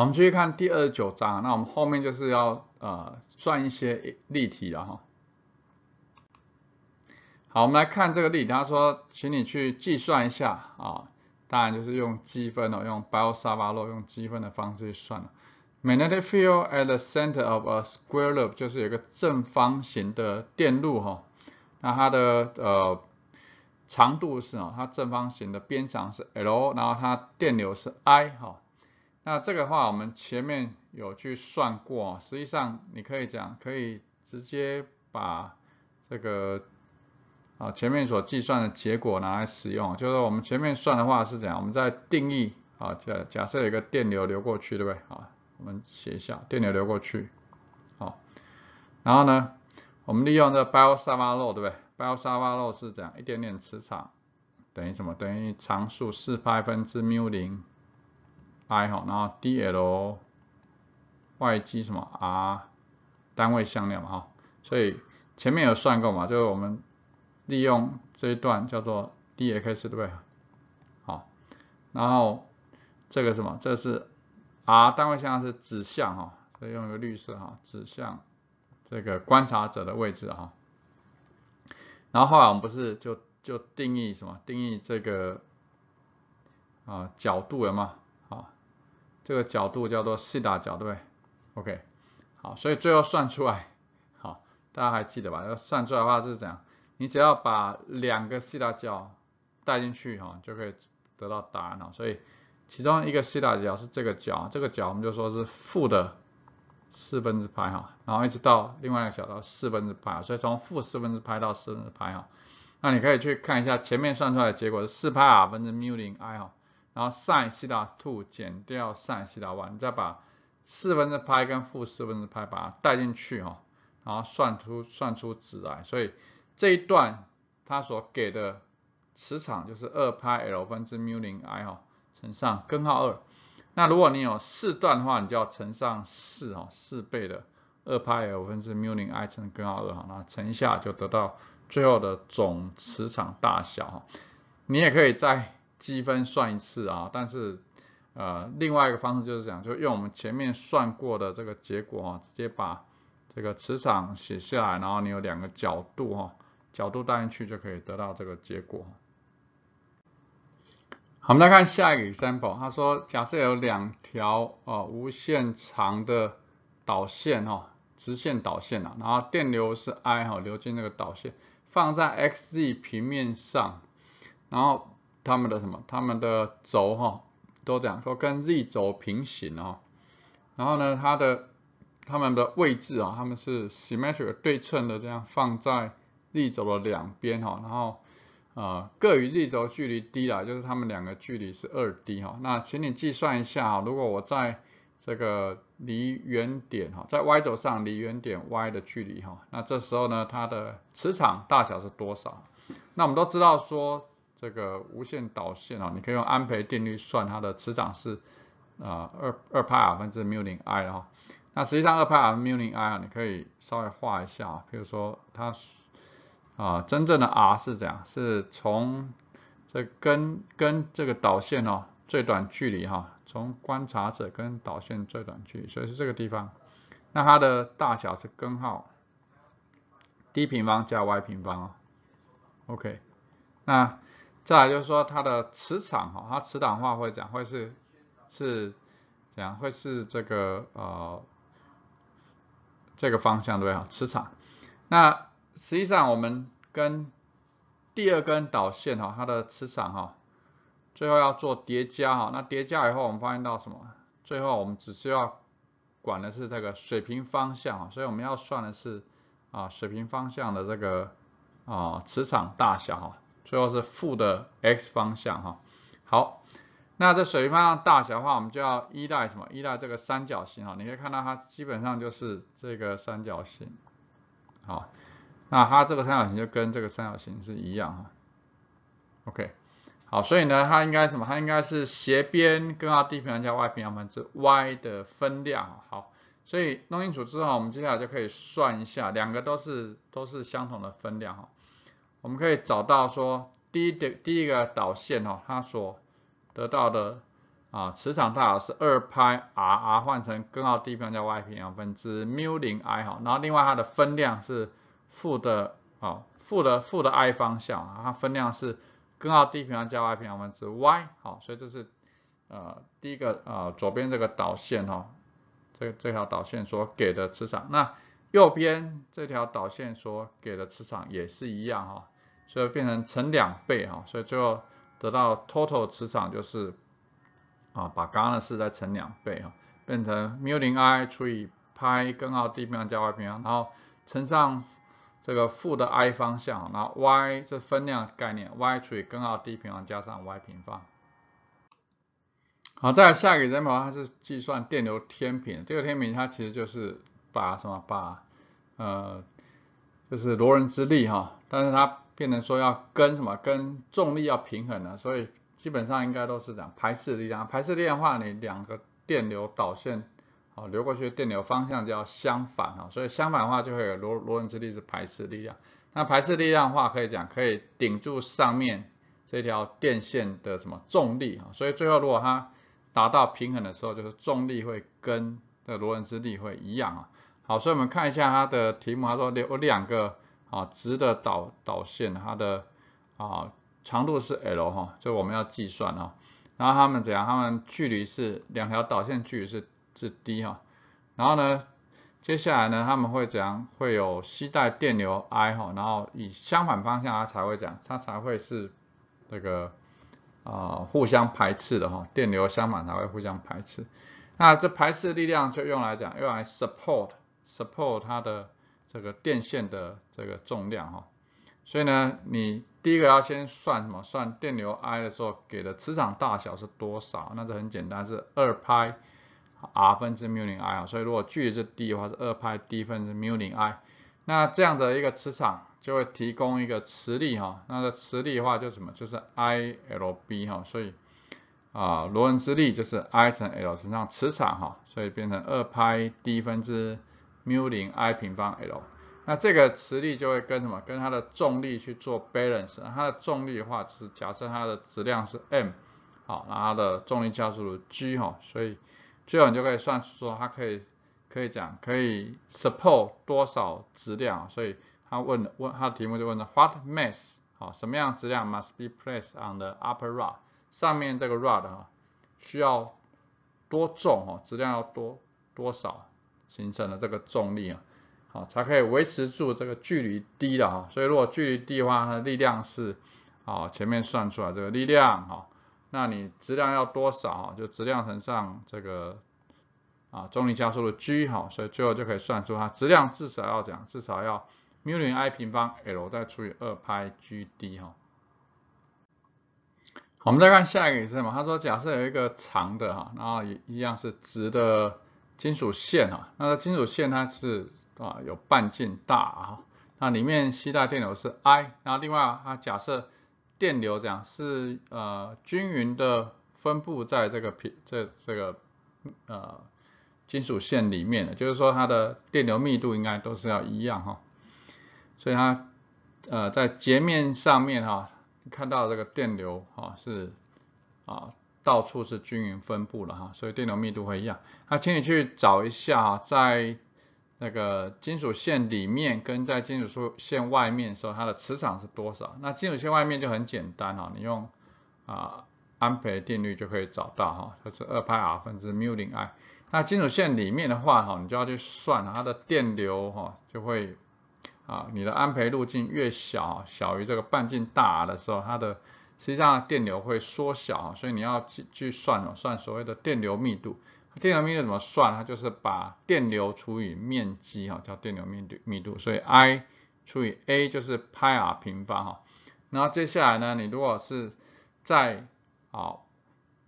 我们继续看第二十九章，那我们后面就是要呃算一些例题了哈。好，我们来看这个例，他说，请你去计算一下啊，当然就是用积分哦，用 Bessel 函用积分的方式去算了。Magnetic field at the center of a square loop 就是有一个正方形的电路哈，那它的呃长度是啊，它正方形的边长是 L，然后它电流是 I 哈。那这个话我们前面有去算过，实际上你可以讲可以直接把这个啊前面所计算的结果拿来使用，就是我们前面算的话是这样，我们在定义啊假假设有一个电流流过去，对不对？好，我们写一下电流流过去，好，然后呢，我们利用这 b i o Savart law，对不对 b i o Savart law 是这样，一点点磁场等于什么？等于常数四派分之 mu 零。i 哈，然后 dl y g 什么 r 单位向量嘛哈，所以前面有算过嘛，就是我们利用这一段叫做 dx 对不对？好，然后这个什么，这是 r 单位向量是指向哈，以用一个绿色哈，指向这个观察者的位置哈。然后后来我们不是就就定义什么，定义这个啊角度了吗？这个角度叫做西塔角，对不对？OK，好，所以最后算出来，好，大家还记得吧？要算出来的话是样？你只要把两个西塔角带进去哈，就可以得到答案了。所以其中一个西塔角是这个角，这个角我们就说是负的四分之派哈，然后一直到另外一个角到四分之派，所以从负四分之派到四分之派哈，那你可以去看一下前面算出来的结果是四派 R 分之 mu 零 I 哈。然后 sin 西塔 two 减掉 sin 西塔 one，你再把四分之派跟负四分之派把它带进去哦，然后算出算出值来。所以这一段它所给的磁场就是二派 l 分之 mu 零 I 哈乘上根号二。那如果你有四段的话，你就要乘上四哦，四倍的二派 l 分之 mu 零 I 乘根号二哈，那乘一下就得到最后的总磁场大小。你也可以在积分算一次啊，但是呃另外一个方式就是讲，就用我们前面算过的这个结果啊，直接把这个磁场写下来，然后你有两个角度哈，角度带进去就可以得到这个结果。好，我们来看下一个 example，他说假设有两条哦无限长的导线哈，直线导线了，然后电流是 I 哈，流进那个导线，放在 xz 平面上，然后他们的什么？他们的轴哈，都这样说，跟 z 轴平行哦。然后呢，它的它们的位置啊，他们是 symmetric 对称的，这样放在 z 轴的两边哈。然后呃，各与 z 轴距离 d 啦，就是它们两个距离是二 d 哈。那请你计算一下，如果我在这个离原点哈，在 y 轴上离原点 y 的距离哈，那这时候呢，它的磁场大小是多少？那我们都知道说。这个无限导线哦，你可以用安培定律算它的磁场是啊二二派 r 分之 mu 零 i 哈。那实际上二派 r mu 零 i 啊，你可以稍微画一下啊，比如说它啊真正的 r 是这样，是从这跟跟这个导线哦最短距离哈，从观察者跟导线最短距，离，所以是这个地方。那它的大小是根号 d 平方加 y 平方哦。OK，那。再来就是说，它的磁场哈，它磁场话会讲会是是怎样会是这个呃这个方向对吧？磁场。那实际上我们跟第二根导线哈，它的磁场哈，最后要做叠加哈。那叠加以后，我们发现到什么？最后我们只需要管的是这个水平方向啊，所以我们要算的是啊水平方向的这个啊磁场大小。最后是负的 x 方向，哈，好，那这水平方向大小的话，我们就要依赖什么？依赖这个三角形，哈，你可以看到它基本上就是这个三角形，好，那它这个三角形就跟这个三角形是一样，哈，OK，好，所以呢，它应该什么？它应该是斜边根号地平方加 y 平方分之 y 的分量，好，所以弄清楚之后，我们接下来就可以算一下，两个都是都是相同的分量，哈。我们可以找到说，第一点第一个导线哦，它所得到的啊，磁场大小是二派 r，r 换成根号 d 平方加 y 平方分之 mu 零 i 哈，然后另外它的分量是负的哦，负的负的 i 方向，它分量是根号 d 平方加 y 平方分之 y，好，所以这是呃第一个呃左边这个导线哦，这这条导线所给的磁场，那。右边这条导线所给的磁场也是一样哈，所以变成乘两倍哈，所以最后得到 total 磁场就是啊，把刚刚的式再乘两倍啊，变成 mu 零 I 除以派根号 d 平方加 y 平方，然后乘上这个负的 i 方向，然后 y 这分量概念，y 除以根号 d 平方加上 y 平方。好，再来下一个 example，它是计算电流天平，这个天平它其实就是。把什么把呃就是罗伦之力哈，但是它变成说要跟什么跟重力要平衡了，所以基本上应该都是这样排斥力量。排斥力量的话，你两个电流导线啊流过去的电流方向就要相反哈，所以相反的话就会有罗罗伦之力是排斥力量。那排斥力量的话可以讲可以顶住上面这条电线的什么重力啊，所以最后如果它达到平衡的时候，就是重力会跟的罗恩之力会一样啊。好，所以我们看一下它的题目，它说有两个啊直的导导线，它的啊长度是 L 哈，这我们要计算啊。然后他们怎样，他们距离是两条导线距离是是 d 哈。然后呢，接下来呢他们会怎样，会有携带电流 I 哈，然后以相反方向它才会讲，它才会是这个啊互相排斥的哈，电流相反才会互相排斥。那这排斥力量就用来讲，用来 support。support 它的这个电线的这个重量哈，所以呢，你第一个要先算什么？算电流 I 的时候给的磁场大小是多少？那这很简单，是二派 r 分之缪零 I 啊。所以如果距离是 d 的话，是二派 d 分之缪零 I。那这样的一个磁场就会提供一个磁力哈。那个磁力的话就什么？就是 I L B 哈。所以啊，螺纹之力就是 I 乘 L 乘上磁场哈。所以变成二派 d 分之。μ 零 I 平方 L，那这个磁力就会跟什么？跟它的重力去做 balance。它的重力的话，就是假设它的质量是 m，好，那它的重力加速度 g 哈，所以最后你就可以算出说它可以可以讲可以 support 多少质量，所以他问问他的题目就问了，what mass 好，什么样质量 must be placed on the upper rod？上面这个 rod 哈，需要多重哈？质量要多多少？形成的这个重力啊，好，才可以维持住这个距离低的哈。所以如果距离低的话，它的力量是啊，前面算出来这个力量哈，那你质量要多少？就质量乘上这个啊，重力加速度 g 哈。所以最后就可以算出它质量至少要讲，至少要 mu 零 i 平方 l 再除以二派 g d 哈。我们再看下一个是什嘛，他说假设有一个长的哈，然后一样是直的。金属线啊，那个金属线它是啊有半径大啊，那里面吸带电流是 I，那另外它假设电流这样是呃均匀的分布在这个平这这个呃金属线里面的，就是说它的电流密度应该都是要一样哈，所以它呃在截面上面啊看到这个电流啊是啊。到处是均匀分布了哈，所以电流密度会一样。那请你去找一下，在那个金属线里面跟在金属线外面的时候，它的磁场是多少？那金属线外面就很简单哈，你用啊安培定律就可以找到哈，它是二派 r 分之缪零 i。那金属线里面的话哈，你就要去算它的电流哈，就会啊你的安培路径越小，小于这个半径大 r 的时候，它的实际上电流会缩小啊，所以你要去去算哦，算所谓的电流密度。电流密度怎么算？它就是把电流除以面积哈，叫电流密度密度。所以 I 除以 A 就是派 r 平方哈。然后接下来呢，你如果是在啊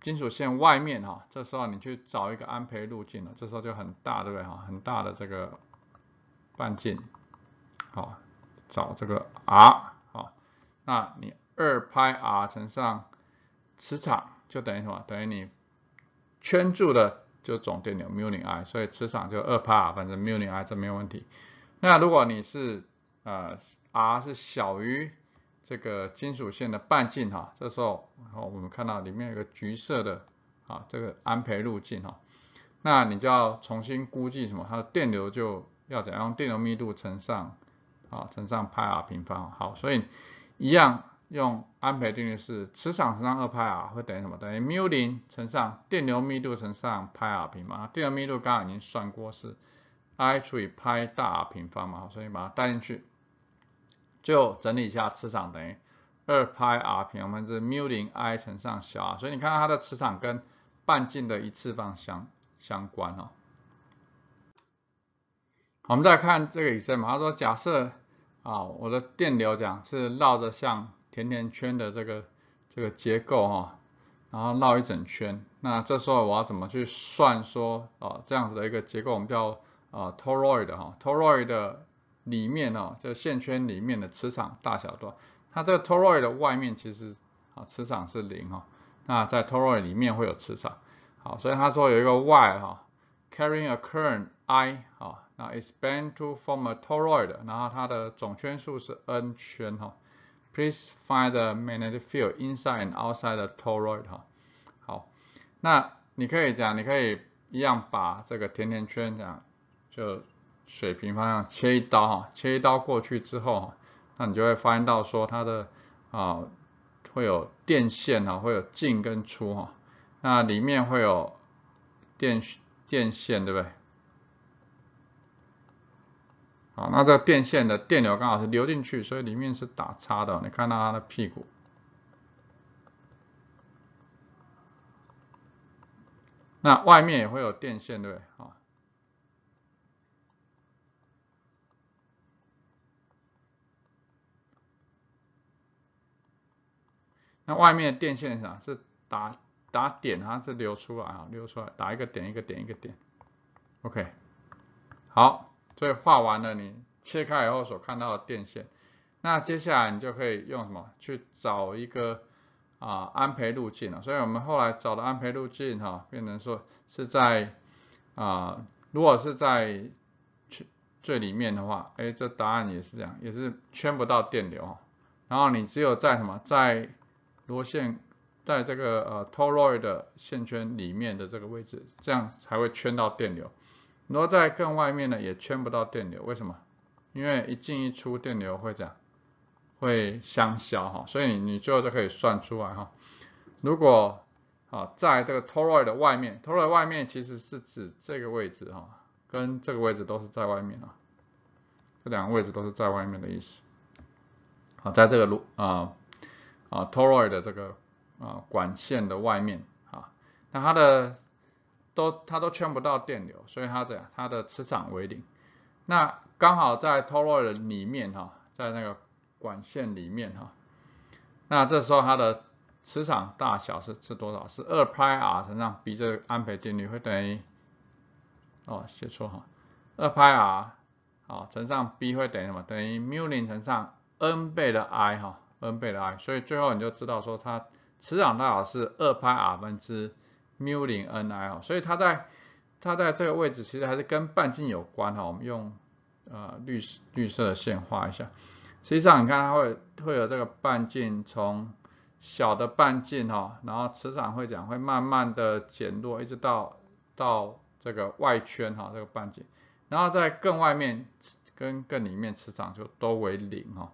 金属线外面哈，这时候你去找一个安培路径了，这时候就很大，对不对哈？很大的这个半径，好，找这个 r 好，那你。二派 r 乘上磁场就等于什么？等于你圈住的就总电流 mu 零 i，所以磁场就二派，反正 mu 零 i 这没有问题。那如果你是呃 r 是小于这个金属线的半径哈，这时候然后我们看到里面有个橘色的啊这个安培路径哈，那你就要重新估计什么？它的电流就要怎样？用电流密度乘上啊乘上派 r 平方。好，所以一样。用安培定律是磁场乘上二派 r 会等于什么？等于缪零乘上电流密度乘上派 r 平方。电流密度刚刚已经算过是 I 除以派大 r 平方嘛，所以把它带进去，最后整理一下，磁场等于二派 r 平方分之缪零 I 乘上小 r。所以你看到它的磁场跟半径的一次方相相关哦。我们再看这个 example，他说假设啊我的电流讲是绕着像。甜甜圈的这个这个结构哈，然后绕一整圈。那这时候我要怎么去算说啊，这样子的一个结构我们叫啊 toroid 哈，toroid 的里面哦，就线圈里面的磁场大小多？它这个 toroid 的外面其实啊磁场是零哦，那在 toroid 里面会有磁场。好，所以他说有一个 y 哈，carrying a current I 啊，那 is bent to form a toroid，然后它的总圈数是 n 圈哈。Please find the magnetic field inside and outside the toroid. 哈，好，那你可以讲，你可以一样把这个甜甜圈这样，就水平方向切一刀，哈，切一刀过去之后，那你就会发现到说它的，啊，会有电线哈，会有进跟出，哈，那里面会有电电线，对不对？好，那这个电线的电流刚好是流进去，所以里面是打叉的。你看到它的屁股，那外面也会有电线对，不对？好。那外面的电线上是打打点它是流出来啊，流出来，打一个点，一个点，一个点。OK，好。所以画完了，你切开以后所看到的电线，那接下来你就可以用什么去找一个啊安培路径了。所以我们后来找的安培路径，哈，变成说是在啊，如果是在最最里面的话，哎，这答案也是这样，也是圈不到电流。然后你只有在什么，在螺线在这个呃 toroid 的线圈里面的这个位置，这样才会圈到电流。然后在更外面呢，也圈不到电流，为什么？因为一进一出，电流会这样，会相消哈，所以你最后就可以算出来哈。如果啊，在这个 toroid 的外面，toroid 外面其实是指这个位置哈，跟这个位置都是在外面啊，这两个位置都是在外面的意思。好，在这个路啊啊 toroid 的这个啊管线的外面啊，那它的都它都圈不到电流，所以它这样它的磁场为零。那刚好在 toroid 里面哈，在那个管线里面哈，那这时候它的磁场大小是是多少？是二派 r 乘上 B 这个安培定律会等于，哦写错哈，二派 r 好乘上 B 会等于什么？等于 mu 零乘上 n 倍的 I 哈，n 倍的 I，所以最后你就知道说它磁场大小是二派 r 分之。mu 零 n i 哈，所以它在它在这个位置其实还是跟半径有关哈。我们用呃绿绿色的线画一下，实际上你看它会会有这个半径从小的半径哈，然后磁场会讲会慢慢的减弱，一直到到这个外圈哈这个半径，然后在更外面跟更里面磁场就都为零哈。